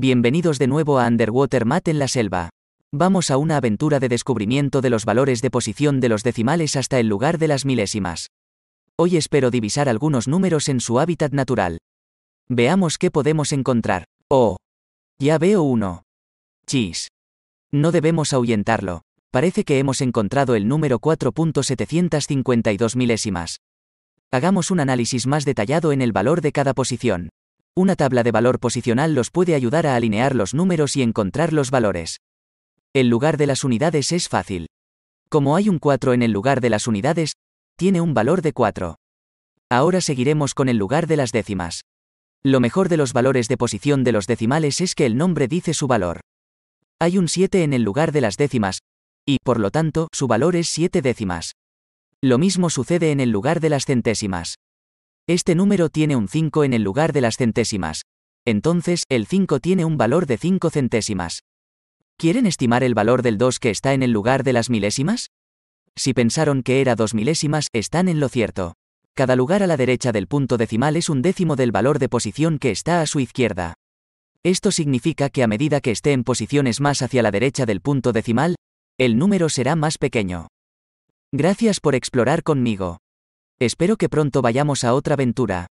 Bienvenidos de nuevo a Underwater Mat en la selva. Vamos a una aventura de descubrimiento de los valores de posición de los decimales hasta el lugar de las milésimas. Hoy espero divisar algunos números en su hábitat natural. Veamos qué podemos encontrar. Oh. Ya veo uno. Chis. No debemos ahuyentarlo. Parece que hemos encontrado el número 4.752 milésimas. Hagamos un análisis más detallado en el valor de cada posición. Una tabla de valor posicional los puede ayudar a alinear los números y encontrar los valores. El lugar de las unidades es fácil. Como hay un 4 en el lugar de las unidades, tiene un valor de 4. Ahora seguiremos con el lugar de las décimas. Lo mejor de los valores de posición de los decimales es que el nombre dice su valor. Hay un 7 en el lugar de las décimas, y, por lo tanto, su valor es 7 décimas. Lo mismo sucede en el lugar de las centésimas. Este número tiene un 5 en el lugar de las centésimas. Entonces, el 5 tiene un valor de 5 centésimas. ¿Quieren estimar el valor del 2 que está en el lugar de las milésimas? Si pensaron que era 2 milésimas, están en lo cierto. Cada lugar a la derecha del punto decimal es un décimo del valor de posición que está a su izquierda. Esto significa que a medida que esté en posiciones más hacia la derecha del punto decimal, el número será más pequeño. Gracias por explorar conmigo. Espero que pronto vayamos a otra aventura.